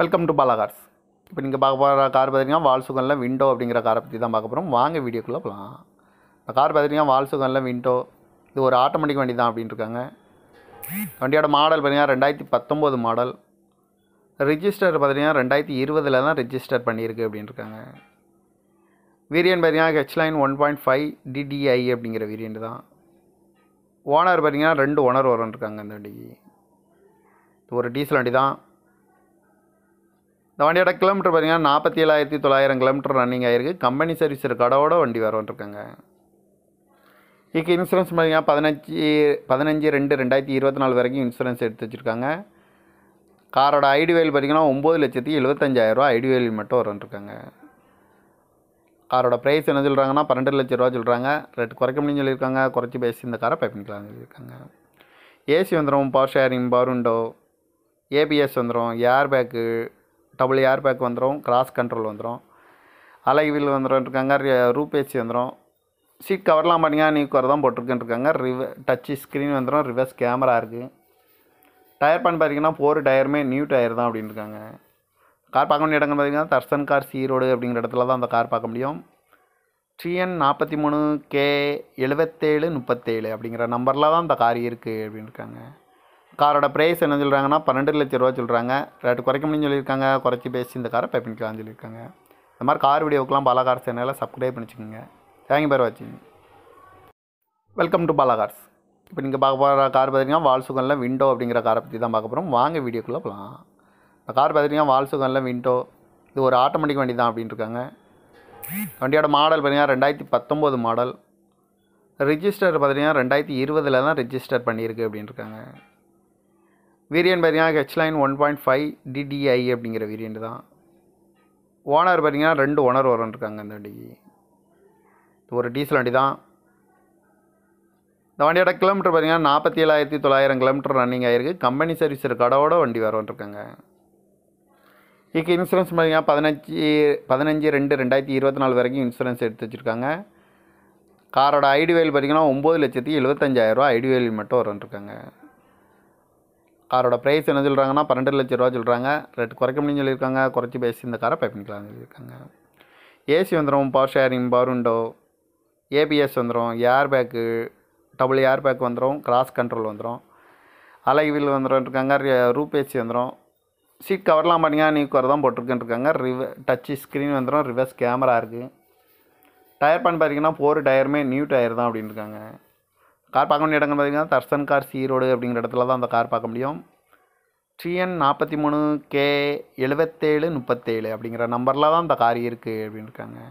welcome to Bala cars இப்போ நீங்கள் பார்க்க போகிற கார் பார்த்திங்கன்னா வால்சுகனில் விண்டோ அப்படிங்கிற காரை பற்றி தான் பார்க்க போகிறோம் வாங்க வீடியோக்குள்ளே போகலாம் இந்த கார் வால் வால்சுகனில் விண்டோ இது ஒரு ஆட்டோமேட்டிக் வண்டி தான் அப்படின்னு இருக்காங்க வண்டியோட மாடல் பார்த்திங்கன்னா ரெண்டாயிரத்தி பத்தொம்போது மாடல் ரிஜிஸ்டர் பார்த்திங்கன்னா ரெண்டாயிரத்தி இருபதில் தான் ரிஜிஸ்டர் பண்ணியிருக்கு அப்படின்ட்டுருக்காங்க வீரியன் variant H Highline one point five TDI அப்படிங்கிற வேரியன்ட் தான் ஓனர் பார்த்திங்கன்னா ரெண்டு ஓனர் வரன் இருக்காங்க இந்த வண்டிக்கு இது ஒரு டீசல் வண்டி தான் இந்த வண்டியோட கிலோமீட்டர் பார்த்தீங்கன்னா நாற்பத்தி ஏழாயிரத்தி தொள்ளாயிரம் கிலோமீட்டர் ரன்னிங் ஆகிருக்கு கம்பெனி சர்வீஸ் கடவோட வண்டி வரும்ன்ட்ருக்காங்க இதுக்கு இன்சூரன்ஸ் பார்த்தீங்கன்னா பதினஞ்சு பதினஞ்சு ரெண்டு ரெண்டாயிரத்தி இருபத்தி நாலு வரைக்கும் இன்சூரன்ஸ் எடுத்து வச்சுருக்காங்க காரோட ஐடி வேல் பார்த்தீங்கன்னா ஒம்பது லட்சத்தி எழுபத்தஞ்சாயிரரூவா ஐடி வேல் மட்டும் வரும்ன்ட்ருக்காங்க காரோட ப்ரைஸ் என்ன சொல்கிறாங்கன்னா பன்னெண்டு லட்ச ரூபா சொல்கிறாங்க ரேட் குறைக்க முடியும்னு சொல்லியிருக்காங்க குறைச்சி பேசி இந்த காரை பை பண்ணிக்கலாம்னு சொல்லியிருக்காங்க ஏசி வந்துடும் power steering power window ABS வந்துடும் air bag double air bag வந்துடும் கிராஸ் கண்ட்ரோல் வந்துடும் அலை வீல் வந்துடும்ன்ட்ருக்காங்க ரூபேசி வந்துடும் சீட் கவர்லாம் பார்த்தீங்கன்னா நீ குறை தான் போட்டிருக்கேன்ருக்காங்க ரிவ டச்சு ஸ்க்ரீன் வந்துடும் ரிவர்ஸ் கேமரா இருக்குது டயர் பண்ணி பார்த்தீங்கன்னா ஃபோர் டயருமே நியூ டயர் தான் அப்படின்னு இருக்காங்க கார் பார்க்க வேண்டிய இடங்கள் பார்த்தீங்கன்னா தர்சன் கார் சீரோடு அப்படிங்கிற இடத்துல தான் அந்த கார் பார்க்க முடியும் டிஎன் நாற்பத்தி மூணு கே எழுபத்தேழு முப்பத்தேழு அப்படிங்கிற நம்பரில் தான் அந்த கார் இருக்குது அப்படின்னு இருக்காங்க காரோட ப்ரைஸ் என்ன சொல்கிறாங்கன்னா பன்னெண்டு லட்ச ரூபா சொல்கிறாங்க ரேட்டு குறைக்க முடியும்னு சொல்லியிருக்காங்க குறைச்சி பேசி இந்த காரை பைப்பின்கலாம்னு சொல்லியிருக்காங்க இந்த மாதிரி கார் வீடியோக்கெலாம் பாலாகார் சேனலில் சப்ஸ்கிரைப் பண்ணிச்சுக்கோங்க தேங்க்யூ பேர் வாட்சிங் வெல்கம் டு பாலாகார்ஸ் இப்போ நீங்கள் பார்க்க போகிற கார் பார்த்தீங்கன்னா வால்சுகனில் விண்டோ அப்படிங்கிற காரை பற்றி தான் பார்க்க போகிறோம் வாங்க வீடியோக்குள்ளே போகலாம் இந்த கார் பார்த்தீங்கன்னா வால்சுகனில் விண்டோ இது ஒரு ஆட்டோமேட்டிக் வண்டி தான் அப்படின்னு இருக்காங்க வண்டியோட மாடல் பார்த்தீங்கன்னா ரெண்டாயிரத்தி பத்தொம்போது மாடல் ரிஜிஸ்டர் பார்த்தீங்கன்னா ரெண்டாயிரத்தி இருபதில் தான் ரிஜிஸ்டர் பண்ணியிருக்கு அப்படின்னு இருக்காங்க வேரியன்ட் பார்த்தீங்கன்னா Highline one point five TDI அப்படிங்கிற வேரியண்ட் தான் ஓனர் பார்த்திங்கன்னா ரெண்டு ஓனர் ஓரன் இருக்காங்க இந்த வண்டிக்கு இது ஒரு டீசல் வண்டி தான் இந்த வண்டியோட கிலோமீட்டர் பார்த்திங்கன்னா நாற்பத்தி ஏழாயிரத்தி தொள்ளாயிரம் கிலோமீட்டர் ரன்னிங் ஆகிருக்கு கம்பெனி சர்வீஸ் கடவோட வண்டி வரவன்ட்ருக்காங்க இதுக்கு இன்சூரன்ஸ் பார்த்திங்கன்னா பதினஞ்சு பதினஞ்சு ரெண்டு ரெண்டாயிரத்தி இருபத்தி நாலு வரைக்கும் இன்சூரன்ஸ் எடுத்து வச்சுருக்காங்க காரோட ஐடி வேல் பார்த்திங்கன்னா ஒம்பது லட்சத்தி எழுபத்தஞ்சாயிரரூவா ஐடி வேல் மட்டும் வரன்ட்ருக்காங்க காரோட ப்ரைஸ் என்ன சொல்கிறாங்கன்னா பன்னெண்டு லட்ச ரூபா சொல்கிறாங்க ரேட் குறைக்க முடியும்னு சொல்லியிருக்காங்க குறைச்சி பேசி இந்த காரை பை பண்ணிக்கலாம்னு சொல்லியிருக்காங்க ஏசி வந்துடும் power steering power window ABS வந்துடும் air bag double air bag வந்துடும் கிராஸ் கண்ட்ரோல் வந்துடும் அலை வீல் வந்துடும் இருக்காங்க ரூப் ஏசி வந்துடும் சீட் கவர்லாம் பண்ணிங்க நீ கவர் தான் போட்டிருக்குன்னு இருக்காங்க ரிவ டச்சு ஸ்க்ரீன் வந்துடும் ரிவர்ஸ் கேமரா இருக்குது டயர் பண்ணி பார்த்தீங்கன்னா ஃபோர் டயருமே நியூ டயர் தான் அப்படின்னு இருக்காங்க கார் பார்க்க வேண்டிய இடங்கள் பார்த்திங்கன்னா தர்சன் கார் சீரோடு அப்படிங்கிற இடத்துல தான் அந்த கார் பார்க்க முடியும் டிஎன் நாற்பத்தி மூணு கே எழுபத்தேழு முப்பத்தேழு அப்படிங்கிற நம்பரில் தான் இந்த கார் இருக்குது அப்படின்னு இருக்காங்க